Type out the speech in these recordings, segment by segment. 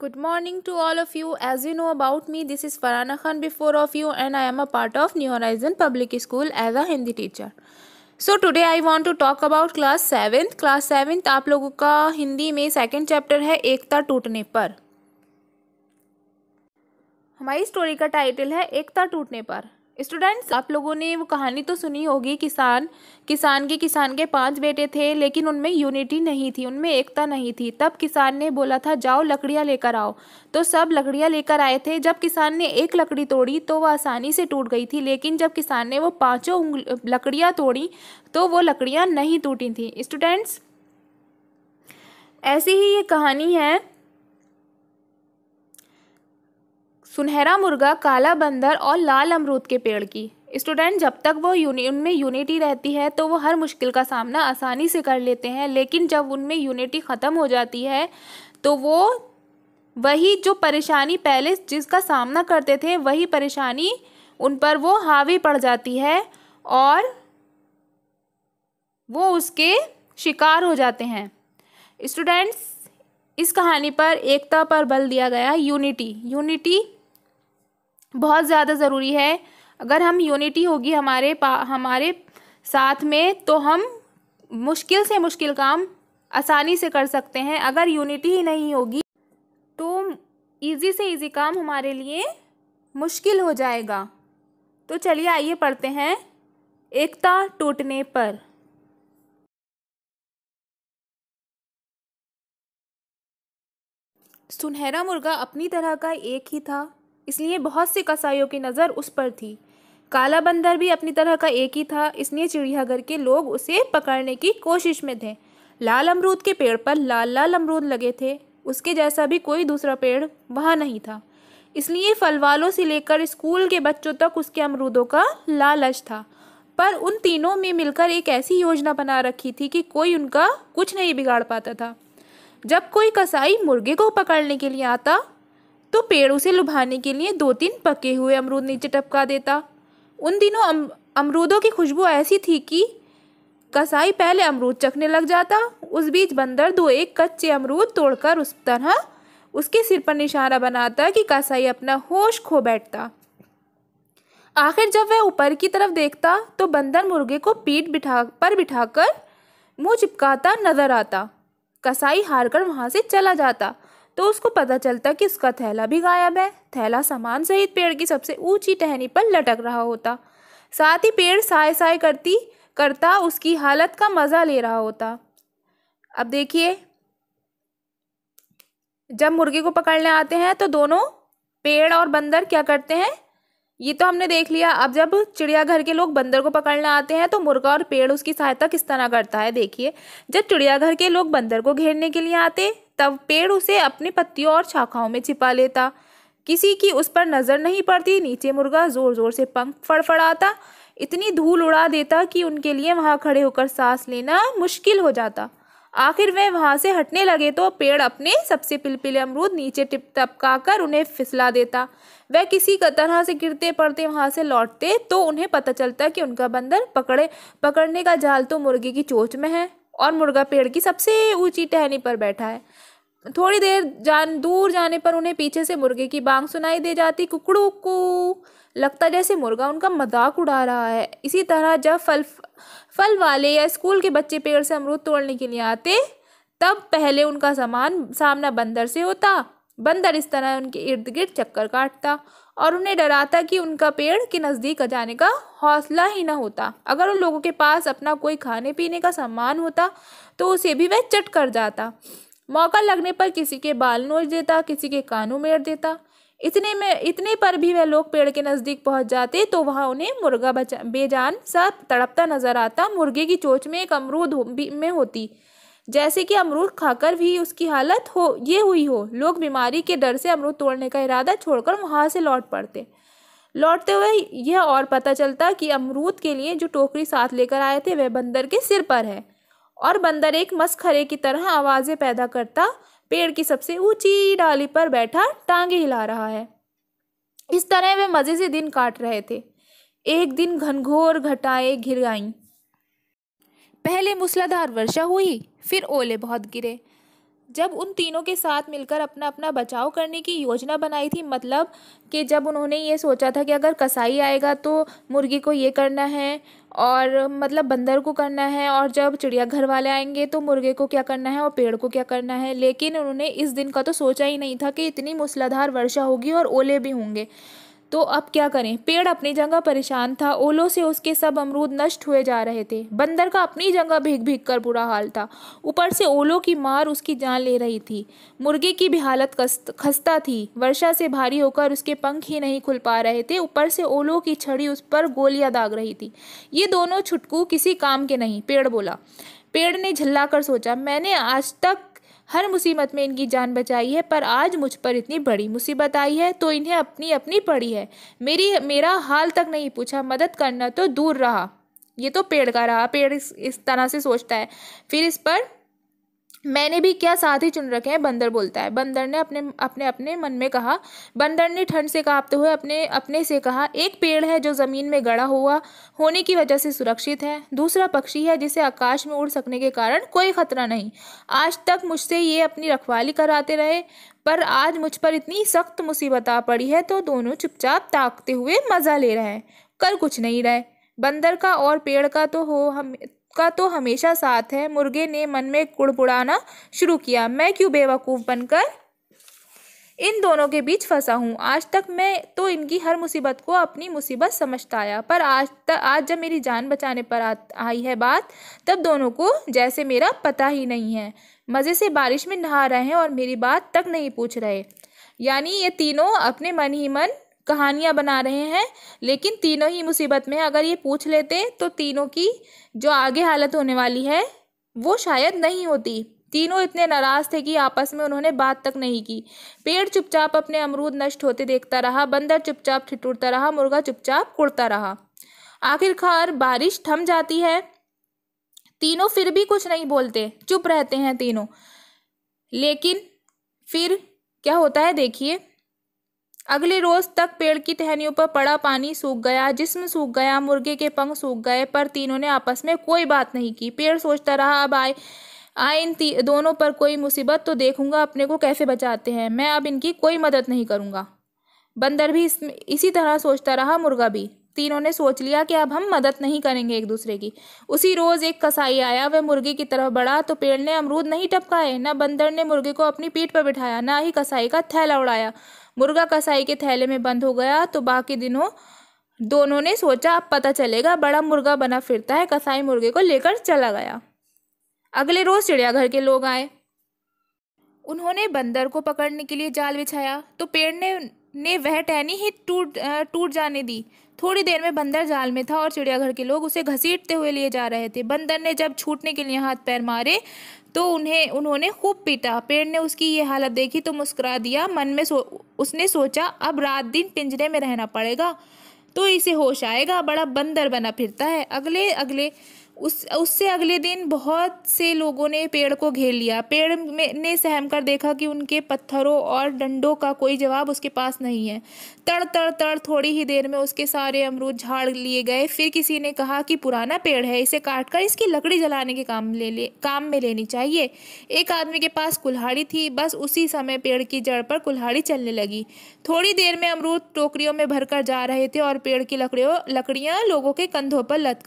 good morning to all of you as you know about me this is Farhana Khan before of you and I am a part of New Horizon Public School as a Hindi teacher so today I want to talk about class seventh class seventh आप लोगों का हिंदी में second chapter है एकता टूटने पर हमारी story का title है एकता टूटने पर स्टूडेंट्स आप लोगों ने वो कहानी तो सुनी होगी किसान किसान के किसान के पांच बेटे थे लेकिन उनमें यूनिटी नहीं थी उनमें एकता नहीं थी तब किसान ने बोला था जाओ लकड़ियाँ लेकर आओ तो सब लकड़ियाँ लेकर आए थे जब किसान ने एक लकड़ी तोड़ी तो वह आसानी से टूट गई थी लेकिन जब किसान ने वो पाँचों लकड़ियाँ तोड़ी तो वो लकड़ियाँ नहीं टूटी थी स्टूडेंट्स ऐसी ही ये कहानी है सुनहरा मुर्गा काला बंदर और लाल अमरूद के पेड़ की स्टूडेंट जब तक वो यूनि उनमें यूनिटी रहती है तो वो हर मुश्किल का सामना आसानी से कर लेते हैं लेकिन जब उनमें यूनिटी ख़त्म हो जाती है तो वो वही जो परेशानी पहले जिसका सामना करते थे वही परेशानी उन पर वो हावी पड़ जाती है और वो उसके शिकार हो जाते हैं स्टूडेंट्स इस कहानी पर एकता पर बल दिया गया यूनिटी यूनिटी बहुत ज़्यादा ज़रूरी है अगर हम यूनिटी होगी हमारे पा हमारे साथ में तो हम मुश्किल से मुश्किल काम आसानी से कर सकते हैं अगर यूनिटी ही नहीं होगी तो इजी से इजी काम हमारे लिए मुश्किल हो जाएगा तो चलिए आइए पढ़ते हैं एकता टूटने पर सुनहरा मुर्गा अपनी तरह का एक ही था इसलिए बहुत से कसाईयों की नज़र उस पर थी काला बंदर भी अपनी तरह का एक ही था इसलिए चिड़ियाघर के लोग उसे पकड़ने की कोशिश में थे लाल अमरूद के पेड़ पर लाल लाल अमरूद लगे थे उसके जैसा भी कोई दूसरा पेड़ वहाँ नहीं था इसलिए फल वालों से लेकर स्कूल के बच्चों तक उसके अमरूदों का लालच था पर उन तीनों में मिलकर एक ऐसी योजना बना रखी थी कि कोई उनका कुछ नहीं बिगाड़ पाता था जब कोई कसाई मुर्गे को पकड़ने के लिए आता तो पेड़ उसे लुभाने के लिए दो तीन पके हुए अमरूद नीचे टपका देता उन दिनों अम, अमरूदों की खुशबू ऐसी थी कि कसाई पहले अमरूद चखने लग जाता उस बीच बंदर दो एक कच्चे अमरूद तोड़कर उस तरह उसके सिर पर निशाना बनाता कि कसाई अपना होश खो बैठता आखिर जब वह ऊपर की तरफ देखता तो बंदर मुर्गे को पीठ बिठा पर बिठाकर मुंह चिपकाता नजर आता कसाई हारकर वहां वहाँ से चला जाता तो उसको पता चलता कि उसका थैला भी गायब है थैला सामान सहित पेड़ की सबसे ऊंची टहनी पर लटक रहा होता साथ ही पेड़ साय साय करती करता उसकी हालत का मज़ा ले रहा होता अब देखिए जब मुर्गे को पकड़ने आते हैं तो दोनों पेड़ और बंदर क्या करते हैं ये तो हमने देख लिया अब जब चिड़ियाघर के लोग बंदर को पकड़ने आते हैं तो मुर्गा और पेड़ उसकी सहायता किस तरह करता है देखिए जब चिड़ियाघर के लोग बंदर को घेरने के लिए आते तब पेड़ उसे अपनी पत्तियों और शाखाओं में छिपा लेता किसी की उस पर नज़र नहीं पड़ती नीचे मुर्गा ज़ोर ज़ोर से पंख फड़फड़ाता इतनी धूल उड़ा देता कि उनके लिए वहाँ खड़े होकर सांस लेना मुश्किल हो जाता आखिर वे वहाँ से हटने लगे तो पेड़ अपने सबसे पिलपिले अमरूद नीचे टिप टपका कर उन्हें फिसला देता वह किसी का तरह से गिरते पड़ते वहाँ से लौटते तो उन्हें पता चलता कि उनका बंदर पकड़े पकड़ने का जाल तो मुर्गे की चोच में है और मुर्गा पेड़ की सबसे ऊंची टहनी पर बैठा है थोड़ी देर जान दूर जाने पर उन्हें पीछे से मुर्गे की बांग सुनाई दे जाती कुकड़ू को लगता जैसे मुर्गा उनका मजाक उड़ा रहा है इसी तरह जब फल फल वाले या स्कूल के बच्चे पेड़ से अमरूद तोड़ने के लिए आते तब पहले उनका सामान सामना बंदर से होता बंदर इस तरह उनके इर्द गिर्द चक्कर काटता और उन्हें डराता कि उनका पेड़ के नज़दीक आ जाने का हौसला ही ना होता अगर उन लोगों के पास अपना कोई खाने पीने का सामान होता तो उसे भी वह चट कर जाता मौका लगने पर किसी के बाल नोच देता किसी के कानों मेर देता इतने में इतने पर भी वह लोग पेड़ के नज़दीक पहुंच जाते तो वहां उन्हें मुर्गा बचा बेजान सा तड़पता नजर आता मुर्गे की चोच में एक अमरूद में होती जैसे कि अमरूद खाकर भी उसकी हालत हो ये हुई हो लोग बीमारी के डर से अमरूद तोड़ने का इरादा छोड़कर वहाँ से लौट पड़ते लौटते हुए यह और पता चलता कि अमरूद के लिए जो टोकरी साथ लेकर आए थे वह बंदर के सिर पर है और बंदर एक मस्खरे की तरह आवाज़ें पैदा करता पेड़ की सबसे ऊंची डाली पर बैठा टांगे हिला रहा है इस तरह वे मज़े से दिन काट रहे थे एक दिन घनघोर घटाएं घिर आईं पहले मूसलाधार वर्षा हुई फिर ओले बहुत गिरे जब उन तीनों के साथ मिलकर अपना अपना बचाव करने की योजना बनाई थी मतलब कि जब उन्होंने ये सोचा था कि अगर कसाई आएगा तो मुर्गी को ये करना है और मतलब बंदर को करना है और जब चिड़ियाघर वाले आएंगे तो मुर्गे को क्या करना है और पेड़ को क्या करना है लेकिन उन्होंने इस दिन का तो सोचा ही नहीं था कि इतनी मूसलाधार वर्षा होगी और ओले भी होंगे तो अब क्या करें पेड़ अपनी जगह परेशान था ओलों से उसके सब अमरूद नष्ट हुए जा रहे थे बंदर का अपनी जगह भीग भीग कर बुरा हाल था ऊपर से ओलों की मार उसकी जान ले रही थी मुर्गे की भी हालत खस्ता थी वर्षा से भारी होकर उसके पंख ही नहीं खुल पा रहे थे ऊपर से ओलों की छड़ी उस पर गोलियां दाग रही थी ये दोनों छुटकू किसी काम के नहीं पेड़ बोला पेड़ ने झल्लाकर सोचा मैंने आज तक हर मुसीबत में इनकी जान बचाई है पर आज मुझ पर इतनी बड़ी मुसीबत आई है तो इन्हें अपनी अपनी पड़ी है मेरी मेरा हाल तक नहीं पूछा मदद करना तो दूर रहा ये तो पेड़ का रहा पेड़ इस, इस तरह से सोचता है फिर इस पर मैंने भी क्या साथ ही चुन रखे हैं बंदर बोलता है बंदर ने अपने अपने अपने मन में कहा बंदर ने ठंड से कांपते हुए अपने अपने से कहा एक पेड़ है जो ज़मीन में गड़ा हुआ होने की वजह से सुरक्षित है दूसरा पक्षी है जिसे आकाश में उड़ सकने के कारण कोई खतरा नहीं आज तक मुझसे ये अपनी रखवाली कराते रहे पर आज मुझ पर इतनी सख्त मुसीबत आ पड़ी है तो दोनों चुपचाप ताकते हुए मज़ा ले रहे हैं कर कुछ नहीं रहे बंदर का और पेड़ का तो हो हम का तो हमेशा साथ है मुर्गे ने मन में कुड़पुड़ाना शुरू किया मैं क्यों बेवकूफ़ बनकर इन दोनों के बीच फंसा हूँ आज तक मैं तो इनकी हर मुसीबत को अपनी मुसीबत समझता आया पर आज तक आज जब मेरी जान बचाने पर आई है बात तब दोनों को जैसे मेरा पता ही नहीं है मज़े से बारिश में नहा रहे हैं और मेरी बात तक नहीं पूछ रहे यानी ये तीनों अपने मन ही मन कहानियाँ बना रहे हैं लेकिन तीनों ही मुसीबत में अगर ये पूछ लेते तो तीनों की जो आगे हालत होने वाली है वो शायद नहीं होती तीनों इतने नाराज थे कि आपस में उन्होंने बात तक नहीं की पेड़ चुपचाप अपने अमरूद नष्ट होते देखता रहा बंदर चुपचाप ठिठुरता रहा मुर्गा चुपचाप उड़ता रहा आखिरकार बारिश थम जाती है तीनों फिर भी कुछ नहीं बोलते चुप रहते हैं तीनों लेकिन फिर क्या होता है देखिए अगले रोज तक पेड़ की टहनियों पर पड़ा पानी सूख गया जिस्म सूख गया मुर्गे के पंख सूख गए पर तीनों ने आपस में कोई बात नहीं की पेड़ सोचता रहा अब आए आए इन दोनों पर कोई मुसीबत तो देखूंगा अपने को कैसे बचाते हैं मैं अब इनकी कोई मदद नहीं करूंगा बंदर भी इस, इसी तरह सोचता रहा मुर्गा भी तीनों ने सोच लिया कि अब हम मदद नहीं करेंगे एक दूसरे की उसी रोज़ एक कसाई आया वह मुर्गे की तरफ बढ़ा तो पेड़ ने अमरूद नहीं टपकाए ना बंदर ने मुर्गे को अपनी पीठ पर बिठाया ना ही कसाई का थैला उड़ाया मुर्गा कसाई के थैले में बंद हो गया तो बाकी दिनों दोनों ने सोचा अब पता चलेगा बड़ा मुर्गा बना फिरता है कसाई मुर्गे को लेकर चला गया अगले रोज चिड़ियाघर के लोग आए उन्होंने बंदर को पकड़ने के लिए जाल बिछाया तो पेड़ ने ने वह टहनी ही टूट टूट जाने दी थोड़ी देर में बंदर जाल में था और चिड़ियाघर के लोग उसे घसीटते हुए लिए जा रहे थे बंदर ने जब छूटने के लिए हाथ पैर मारे तो उन्हें उन्होंने खूब पीटा पेड़ ने उसकी ये हालत देखी तो मुस्कुरा दिया मन में सो, उसने सोचा अब रात दिन पिंजरे में रहना पड़ेगा तो इसे होश आएगा बड़ा बंदर बना फिरता है अगले अगले उस उससे अगले दिन बहुत से लोगों ने पेड़ को घेर लिया पेड़ में ने सहम कर देखा कि उनके पत्थरों और डंडों का कोई जवाब उसके पास नहीं है तड़ तड़ तड़ थोड़ी ही देर में उसके सारे अमरूद झाड़ लिए गए फिर किसी ने कहा कि पुराना पेड़ है इसे काट कर इसकी लकड़ी जलाने के काम ले ले काम में लेनी चाहिए एक आदमी के पास कुल्हाड़ी थी बस उसी समय पेड़ की जड़ पर कुल्हाड़ी चलने लगी थोड़ी देर में अमरूद टोकरियों में भरकर जा रहे थे और पेड़ की लकड़ियों लकड़ियाँ लोगों के कंधों पर लद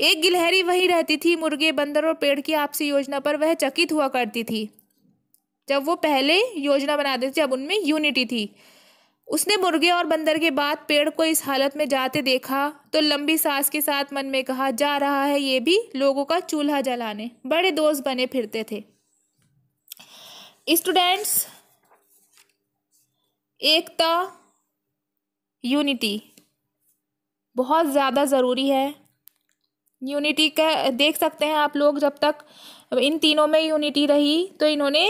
एक गिलहरी वहीं रहती थी मुर्गे बंदर और पेड़ की आपसी योजना पर वह चकित हुआ करती थी जब वो पहले योजना बना देती थी जब उनमें यूनिटी थी उसने मुर्गे और बंदर के बाद पेड़ को इस हालत में जाते देखा तो लंबी सांस के साथ मन में कहा जा रहा है ये भी लोगों का चूल्हा जलाने बड़े दोस्त बने फिरते थे स्टूडेंट्स एकता यूनिटी बहुत ज़्यादा ज़रूरी है यूनिटी कह देख सकते हैं आप लोग जब तक इन तीनों में यूनिटी रही तो इन्होंने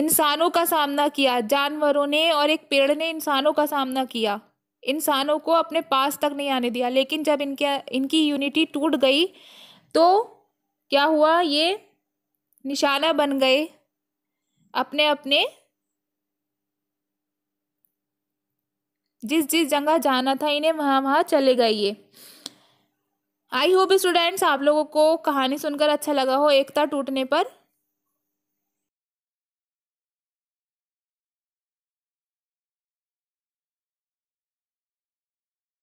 इंसानों का सामना किया जानवरों ने और एक पेड़ ने इंसानों का सामना किया इंसानों को अपने पास तक नहीं आने दिया लेकिन जब इनके इनकी यूनिटी टूट गई तो क्या हुआ ये निशाना बन गए अपने अपने जिस जिस जगह जाना था इन्हें वहाँ वहाँ चले गए ये आई होप स्टूडेंट्स आप लोगों को कहानी सुनकर अच्छा लगा हो एकता टूटने पर